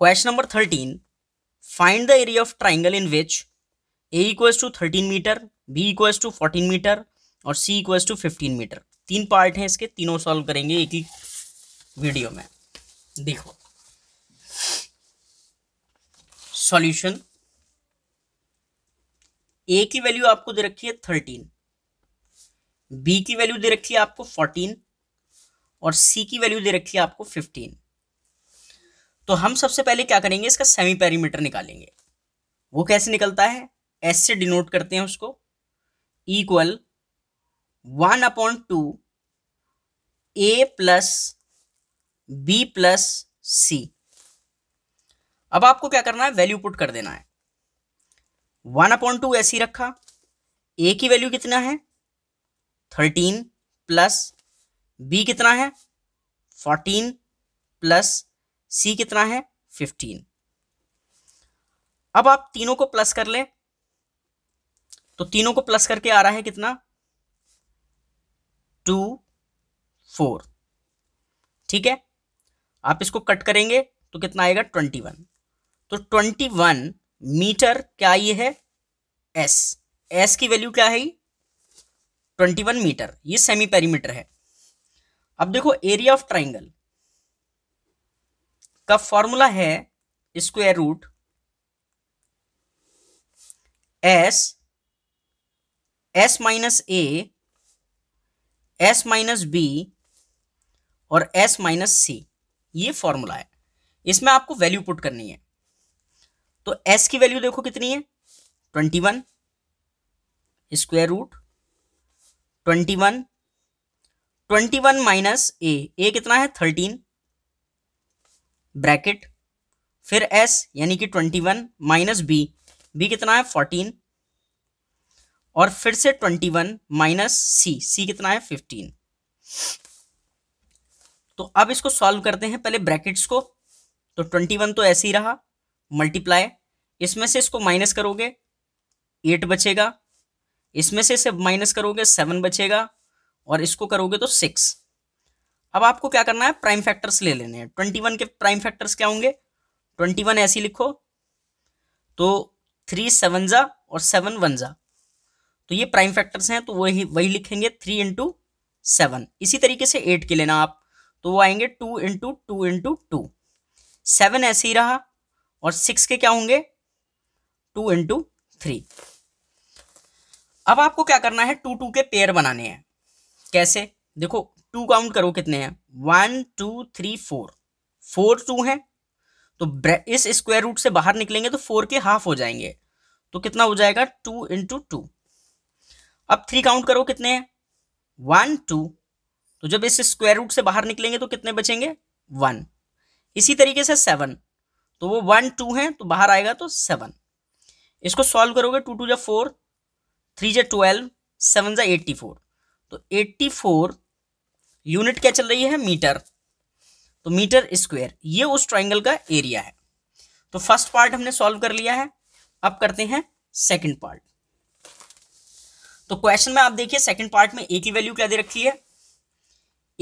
question number thirteen find the area of triangle in which A equals to thirteen metre B equals to fourteen metre और C equals to fifteen metre तीन part हैं इसके तीनों solve करेंगे एक ही video में देखो solution ए की वैल्यू आपको दे रखी है थर्टीन बी की वैल्यू दे रखी है आपको फोर्टीन और सी की वैल्यू दे रखी है आपको फिफ्टीन तो हम सबसे पहले क्या करेंगे इसका सेमी पेरीमीटर निकालेंगे वो कैसे निकलता है एस से डिनोट करते हैं उसको equal one upon two A plus B plus C अब आपको क्या करना है वैल्यू पुट कर देना है वन अपॉन टू ऐसी रखा ए की वैल्यू कितना है थर्टीन प्लस बी कितना है फोर्टीन प्लस सी कितना है फिफ्टीन अब आप तीनों को प्लस कर लें तो तीनों को प्लस करके आ रहा है कितना टू फोर ठीक है आप इसको कट करेंगे तो कितना आएगा ट्वेंटी वन तो ट्वेंटी वन मीटर क्या ये है एस एस की वैल्यू क्या है ट्वेंटी वन मीटर ये सेमी पेरीमीटर है अब देखो एरिया ऑफ ट्राइंगल का फॉर्मूला है square root S S minus A S minus B और एस माइनस सी ये फॉर्मूला है इसमें आपको वैल्यू पुट करनी है तो एस की वैल्यू देखो कितनी है twenty one square root twenty one twenty one minus A A कितना है थर्टीन ब्रैकेट फिर एस यानी कि twenty one minus B B कितना है फोर्टीन और फिर से twenty one minus C C कितना है फिफ्टीन तो अब इसको सॉल्व करते हैं पहले ब्रैकेट्स को तो ट्वेंटी वन तो ऐसे ही रहा मल्टीप्लाई इसमें से इसको माइनस करोगे एट बचेगा इसमें से इसे माइनस करोगे सेवन बचेगा और इसको करोगे तो सिक्स अब आपको क्या करना है प्राइम फैक्टर्स ले लेने हैं ट्वेंटी वन के प्राइम फैक्टर्स क्या होंगे ट्वेंटी वन ऐसी लिखो तो थ्री सेवन जा और सेवन वन जा तो ये प्राइम फैक्टर्स हैं तो वही वही लिखेंगे थ्री इंटू सेवन इसी तरीके से एट के लेना आप तो वो आएंगे two into two into two seven ऐसे ही रहा और सिक्स के क्या होंगे टू इंटू थ्री अब आपको क्या करना है टू टू के पेयर बनाने हैं कैसे देखो टू काउंट करो कितने हैं one two three four four two हैं तो इस स्क्वायर रूट से बाहर निकलेंगे तो फोर के हाफ हो जाएंगे तो कितना हो जाएगा टू इंटू टू अब थ्री काउंट करो कितने हैं वन टू तो जब इस स्क्वायर रूट से बाहर निकलेंगे तो कितने बचेंगे वन इसी तरीके से सेवन तो वो वन टू हैं तो बाहर आएगा तो सेवन इसको सॉल्व करोगे टू टू जै फोर थ्री जा ट्वेल्व सेवन जा एट्टी फोर तो एट्टी फोर यूनिट क्या चल रही है मीटर तो मीटर स्क्वायर ये उस ट्राइंगल का एरिया है तो फर्स्ट पार्ट हमने सॉल्व कर लिया है अब करते हैं सेकंड पार्ट तो क्वेश्चन में आप देखिए सेकंड पार्ट में ए की वैल्यू क्या दे रखी है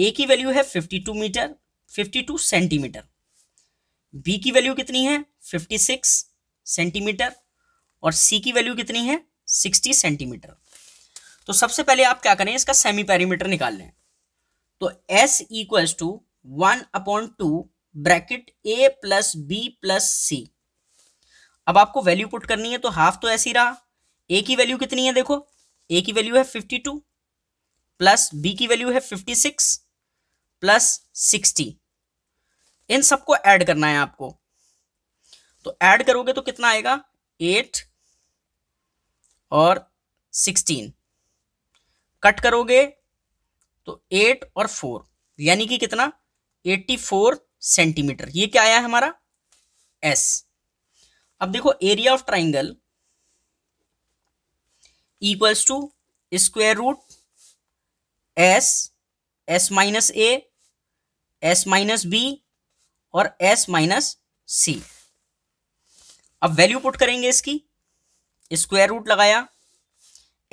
ए की वैल्यू है 52 मीटर 52 सेंटीमीटर बी की वैल्यू कितनी है 56 सेंटीमीटर और सी की वैल्यू कितनी है 60 सेंटीमीटर तो सबसे पहले आप क्या करें इसका सेमी पैरीमीटर निकाल लें तो S equals to one upon two bracket A plus B plus C अब आपको वैल्यू पुट करनी है तो हाफ तो ऐसी रहा ए की वैल्यू कितनी है देखो ए की वैल्यू है फिफ्टी टू प्लस बी की वैल्यू है फिफ्टी सिक्स प्लस सिक्सटी इन सबको ऐड करना है आपको तो ऐड करोगे तो कितना आएगा एट और सिक्सटीन कट करोगे तो एट और फोर यानी कि कितना एट्टी फोर सेंटीमीटर ये क्या आया है हमारा एस अब देखो area of triangle equals to square root S S minus A S minus B और एस माइनस सी अब वैल्यू पुट करेंगे इसकी स्क्वायर रूट लगाया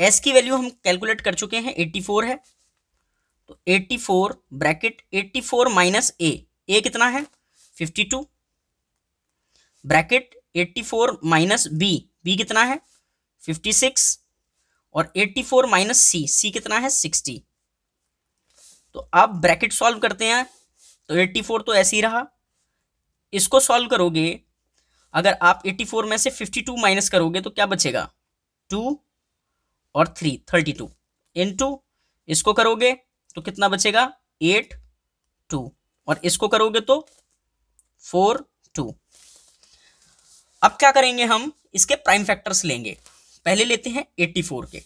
एस की वैल्यू हम कैलकुलेट कर चुके हैं एट्टी फोर है तो 84 ब्रैकेट 84 माइनस ए ए कितना है 52 ब्रैकेट 84 माइनस बी बी कितना है 56 और 84 माइनस सी सी कितना है 60 तो आप ब्रैकेट सॉल्व करते हैं तो 84 तो ऐसे ही रहा इसको सॉल्व करोगे अगर आप 84 में से 52 माइनस करोगे तो क्या बचेगा टू और three thirty two into इसको करोगे तो कितना बचेगा एट टू और इसको करोगे तो फोर टू अब क्या करेंगे हम इसके प्राइम फैक्टर्स लेंगे पहले लेते हैं एट्टी फोर के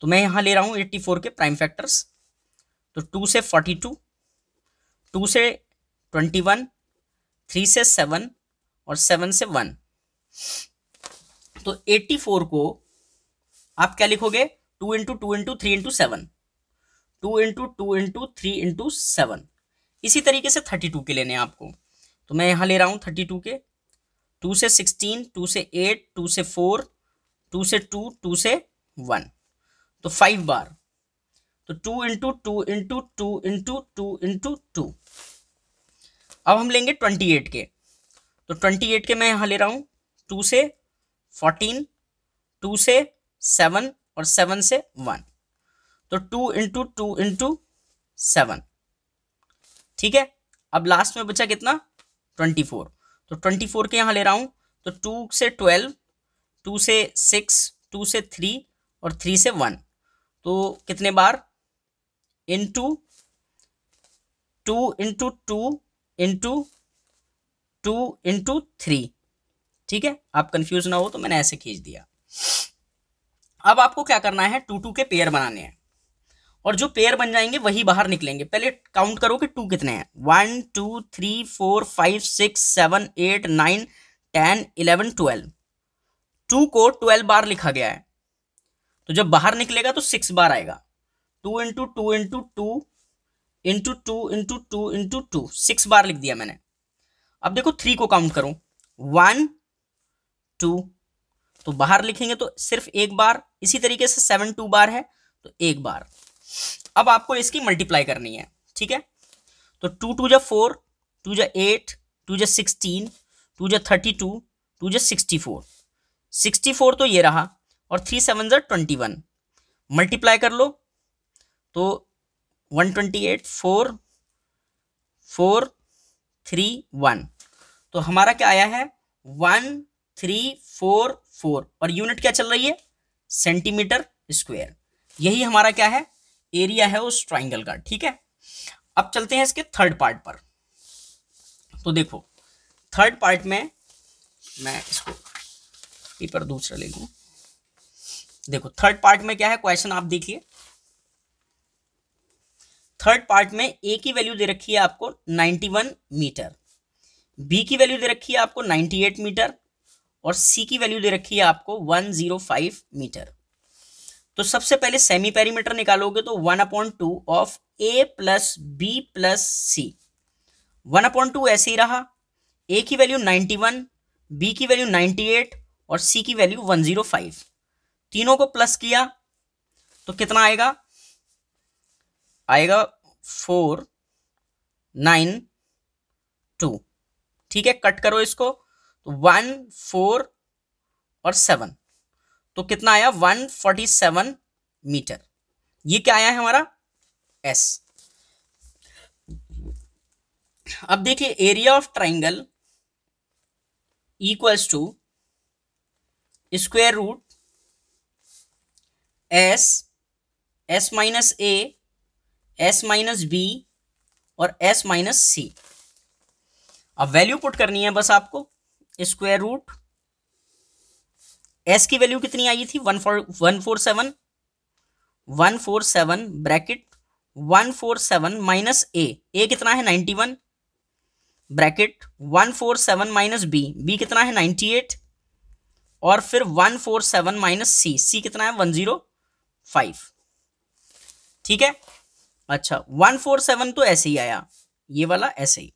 तो मैं यहां ले रहा हूं एट्टी फोर के प्राइम फैक्टर्स तो टू से फोर्टी टू टू से ट्वेंटी वन थ्री से सेवन और सेवन से वन तो एट्टी फोर को आप क्या लिखोगे two into two into three into seven two into two into three into seven इसी तरीके से थर्टी टू के लेने हैं आपको तो मैं यहाँ ले रहा हूँ थर्टी टू के टू से सिक्सटीन टू से एट टू से फोर टू से टू टू से वन तो फाइव बार तो two into two into two into two into two अब हम लेंगे ट्वेंटी एट के तो ट्वेंटी एट के मैं यहाँ ले रहा हूँ टू से फोर्टीन टू से सेवन और सेवन से वन तो two into two into seven ठीक है अब लास्ट में बचा कितना ट्वेंटी फोर तो ट्वेंटी फोर के यहां ले रहा हूं तो टू से ट्वेल्व टू से सिक्स टू से थ्री और थ्री से वन तो कितने बार into two into two into two into three ठीक है आप कंफ्यूज ना हो तो मैंने ऐसे खींच दिया अब आपको क्या करना है टू टू के पेयर बनाने हैं और जो पेयर बन जाएंगे वही बाहर निकलेंगे पहले काउंट करो कि टू कितने हैं one two three four five six seven eight nine ten eleven twelve two को ट्वेल्व बार लिखा गया है तो जब बाहर निकलेगा तो सिक्स बार आएगा two into two into two into two into two into two six बार लिख दिया मैंने अब देखो थ्री को काउंट करूं वन टू तो बाहर लिखेंगे तो सिर्फ एक बार इसी तरीके से सेवन टू बार है तो एक बार अब आपको इसकी मल्टीप्लाई करनी है ठीक है तो टू टू जो फोर टू जो एट टू जो सिक्सटीन टू जो थर्टी टू टू जो सिक्सटी फोर सिक्सटी फोर तो ये रहा और थ्री सेवन जो ट्वेंटी वन मल्टीप्लाई कर लो तो one twenty eight four four three one तो हमारा क्या आया है वन थ्री फोर फोर और यूनिट क्या चल रही है सेंटीमीटर स्क्वायर यही हमारा क्या है एरिया है उस ट्राइंगल का ठीक है अब चलते हैं इसके थर्ड पार्ट पर तो देखो थर्ड पार्ट में मैं इसको पेपर दूसरा ले लूँ देखो थर्ड पार्ट में क्या है क्वेश्चन आप देखिए थर्ड पार्ट में ए की वैल्यू दे रखी है आपको 91 मीटर बी की वैल्यू दे रखी है आपको 98 मीटर और सी की वैल्यू दे रखी है आपको 105 मीटर तो सबसे पहले सेमी पेरीमीटर निकालोगे तो one upon two of A plus B plus C one upon two ऐसे ही रहा ए की वैल्यू नाइन्टी वन बी की वैल्यू नाइन्टी एट और सी की वैल्यू वन जीरो फाइव तीनों को प्लस किया तो कितना आएगा आएगा फोर नाइन टू ठीक है कट करो इसको तो वन फोर और सेवन तो कितना आया 147 मीटर ये क्या आया है हमारा एस अब देखिए area of triangle equals to square root S S minus A S minus B और एस माइनस सी अब वैल्यू पुट करनी है बस आपको स्क्वायर रूट एस की वैल्यू कितनी आई थी one four one four seven one four seven bracket one four seven minus A A कितना है ninety one bracket one four seven minus B B कितना है नाइन्टी एट और फिर one four seven minus C C कितना है one zero five ठीक है अच्छा वन फोर सेवन तो ऐसे ही आया ये वाला ऐसे ही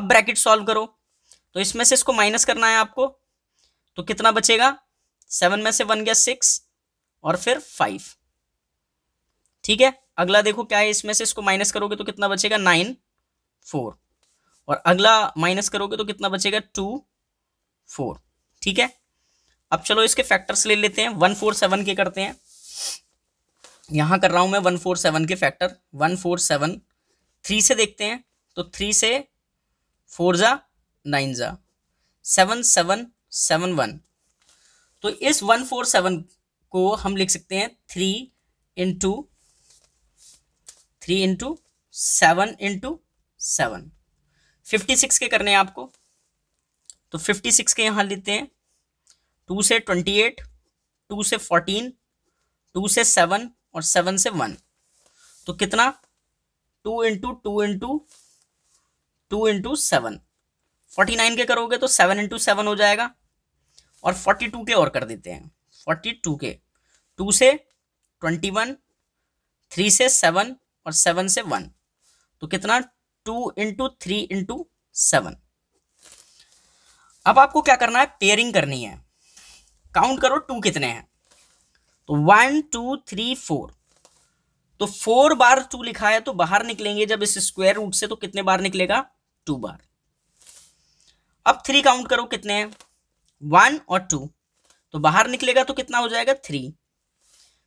अब ब्रैकेट सॉल्व करो तो इसमें से इसको माइनस करना है आपको तो कितना बचेगा सेवन में से वन गया सिक्स और फिर फाइव ठीक है अगला देखो क्या है इसमें से इसको माइनस करोगे तो कितना बचेगा नाइन फोर और अगला माइनस करोगे तो कितना बचेगा टू फोर ठीक है अब चलो इसके फैक्टर्स ले लेते हैं वन फोर सेवन के करते हैं यहां कर रहा हूं मैं वन फोर सेवन के factor one four seven three से देखते हैं तो थ्री से फोर ज़ा नाइन ज़ा सेवन सेवन सेवन वन तो इस वन फोर सेवन को हम लिख सकते हैं three into three into seven into seven fifty six के करने हैं आपको तो फिफ्टी सिक्स के यहाँ लेते हैं टू से ट्वेंटी एट टू से फोर्टीन टू से सेवन और सेवन से वन तो कितना two into two into two into seven forty nine के करोगे तो सेवन इंटू सेवन हो जाएगा और फोर्टी टू के और कर देते हैं फोर्टी टू के टू से ट्वेंटी वन थ्री से सेवन और सेवन से वन तो कितना two into three into seven अब आपको क्या करना है पेयरिंग करनी है काउंट करो टू कितने हैं तो वन टू थ्री फोर तो फोर बार टू लिखा है तो बाहर निकलेंगे जब इस स्क्वायर रूट से तो कितने बार निकलेगा टू बार अब थ्री काउंट करो कितने हैं वन और टू तो बाहर निकलेगा तो कितना हो जाएगा थ्री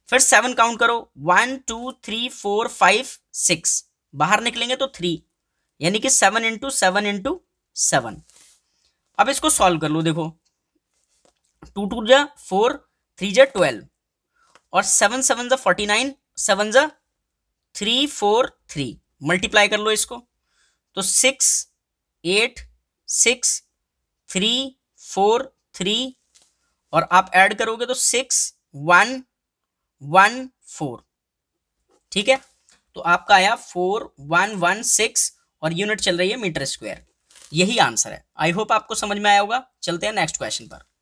फिर सेवन काउंट करो one two three four five six बाहर निकलेंगे तो थ्री यानी कि seven into seven into seven अब इसको सॉल्व कर लो देखो टू टू जा फोर थ्री जा ट्वेल्व और सेवन सेवन जा फोर्टी नाइन सेवन जा थ्री फोर थ्री मल्टीप्लाई कर लो इसको तो six eight six three four three और आप ऐड करोगे तो सिक्स वन वन फोर ठीक है तो आपका आया फोर वन वन सिक्स और यूनिट चल रही है मीटर स्क्वायर यही आंसर है आई होप आपको समझ में आया होगा चलते हैं नेक्स्ट क्वेश्चन पर